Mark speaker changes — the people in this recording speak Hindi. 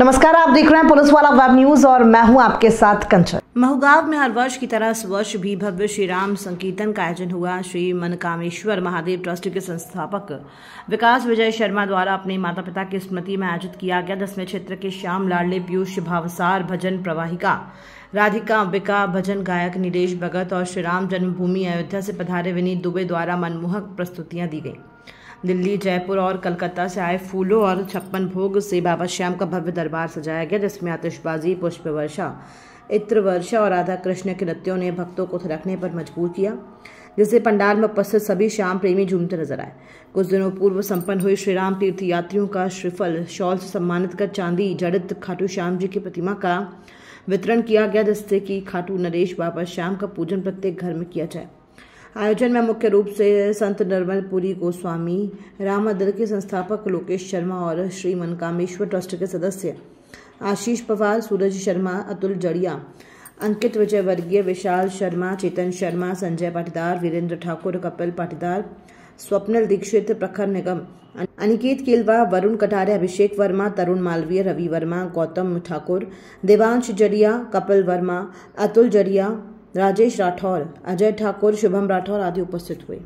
Speaker 1: नमस्कार आप देख रहे हैं पुलिस वाला वेब न्यूज और
Speaker 2: मैं हूं आपके साथ कंचन महुगाव में हर वर्ष की तरह इस वर्ष भी भव्य श्री राम संकीर्तन का आयोजन हुआ श्री मनकामेश्वर महादेव ट्रस्ट के संस्थापक विकास विजय शर्मा द्वारा अपने माता पिता की स्मृति में आयोजित किया गया जिसमें क्षेत्र के श्याम लाडले पीयूष भावसार भजन प्रवाहिका राधिका बिका भजन गायक नीलेष भगत और श्री राम जन्मभूमि अयोध्या से पधारे विनीत दुबे द्वारा मनमोहक प्रस्तुतियां दी गई दिल्ली जयपुर और कलकत्ता से आए फूलों और छप्पन भोग से बाबा श्याम का भव्य दरबार सजाया गया जिसमें आतिशबाजी पुष्प वर्षा इत्र वर्षा और राधा कृष्ण के नृत्यों ने भक्तों को थिरकने पर मजबूर किया जिससे पंडाल में उपस्थित सभी श्याम प्रेमी झूमते नजर आए कुछ दिनों पूर्व संपन्न हुए श्री राम तीर्थ यात्रियों का श्रीफल शॉल से सम्मानित कर चांदी जड़ित खाटू श्याम जी की प्रतिमा का वितरण किया गया जिससे कि खाटू नरेश बाबा श्याम का पूजन प्रत्येक घर में किया जाए आयोजन में मुख्य रूप से संत निर्मल पुरी गोस्वामी राम दल के संस्थापक लोकेश शर्मा और श्री मनकामेश्वर ट्रस्ट के सदस्य आशीष पवार सूरज शर्मा अतुल जड़िया अंकित विजयवर्गीय विशाल शर्मा चेतन शर्मा संजय पाटीदार वीरेंद्र ठाकुर कपिल पाटीदार स्वप्निल दीक्षित प्रखर निगम अनिकेत केलवा वरुण कटारे अभिषेक वर्मा तरुण मालवीय रवि वर्मा गौतम ठाकुर देवांश जड़िया कपिल वर्मा अतुल जड़िया राजेश राठौर अजय ठाकुर शुभम राठौर आदि उपस्थित हुए